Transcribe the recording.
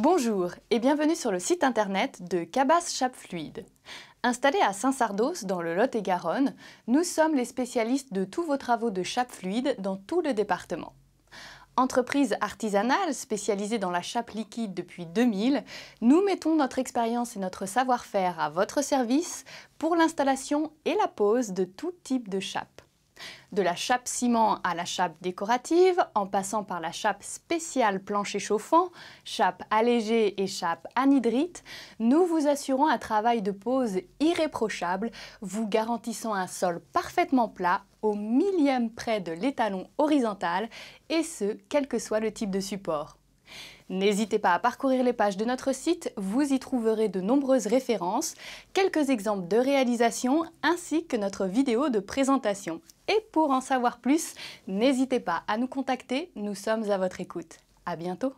Bonjour et bienvenue sur le site internet de Cabas Chape Fluide. Installés à Saint-Sardos, dans le Lot-et-Garonne, nous sommes les spécialistes de tous vos travaux de chape fluide dans tout le département. Entreprise artisanale spécialisée dans la chape liquide depuis 2000, nous mettons notre expérience et notre savoir-faire à votre service pour l'installation et la pose de tout type de chape. De la chape ciment à la chape décorative, en passant par la chape spéciale plancher chauffant, chape allégée et chape anhydrite, nous vous assurons un travail de pose irréprochable, vous garantissant un sol parfaitement plat au millième près de l'étalon horizontal, et ce, quel que soit le type de support. N'hésitez pas à parcourir les pages de notre site, vous y trouverez de nombreuses références, quelques exemples de réalisations ainsi que notre vidéo de présentation. Et pour en savoir plus, n'hésitez pas à nous contacter, nous sommes à votre écoute. À bientôt